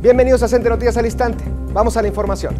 Bienvenidos a Centro Noticias al Instante. Vamos a la información.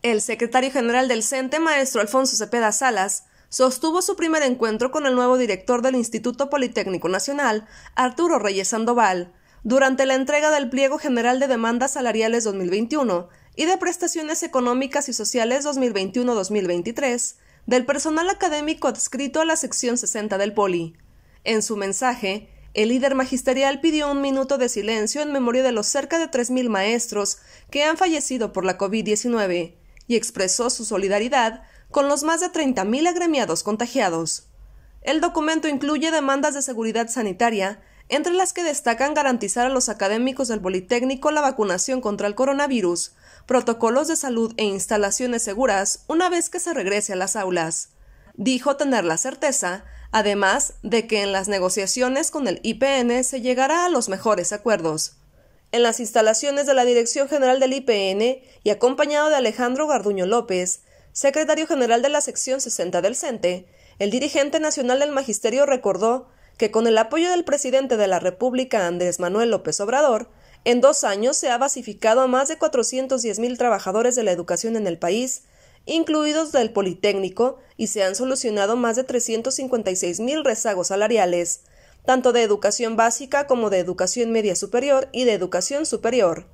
El secretario general del CENTE, maestro Alfonso Cepeda Salas, sostuvo su primer encuentro con el nuevo director del Instituto Politécnico Nacional, Arturo Reyes Sandoval, durante la entrega del Pliego General de Demandas Salariales 2021 y de Prestaciones Económicas y Sociales 2021-2023 del personal académico adscrito a la sección 60 del Poli. En su mensaje, el líder magisterial pidió un minuto de silencio en memoria de los cerca de 3.000 maestros que han fallecido por la COVID-19 y expresó su solidaridad con los más de 30.000 agremiados contagiados. El documento incluye demandas de seguridad sanitaria, entre las que destacan garantizar a los académicos del Politécnico la vacunación contra el coronavirus, protocolos de salud e instalaciones seguras una vez que se regrese a las aulas. Dijo tener la certeza además de que en las negociaciones con el IPN se llegará a los mejores acuerdos. En las instalaciones de la Dirección General del IPN y acompañado de Alejandro Garduño López, secretario general de la sección 60 del CENTE, el dirigente nacional del magisterio recordó que con el apoyo del presidente de la República Andrés Manuel López Obrador, en dos años se ha basificado a más de 410 mil trabajadores de la educación en el país incluidos del Politécnico, y se han solucionado más de 356 mil rezagos salariales, tanto de educación básica como de educación media superior y de educación superior.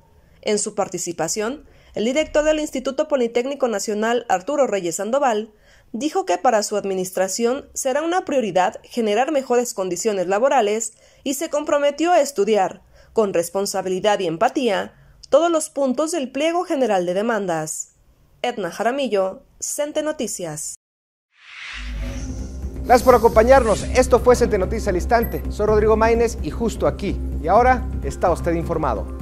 En su participación, el director del Instituto Politécnico Nacional, Arturo Reyes Sandoval, dijo que para su administración será una prioridad generar mejores condiciones laborales y se comprometió a estudiar, con responsabilidad y empatía, todos los puntos del pliego general de demandas. Edna Jaramillo, Cente Noticias. Gracias por acompañarnos. Esto fue Cente Noticias al Instante. Soy Rodrigo Maínez y justo aquí. Y ahora está usted informado.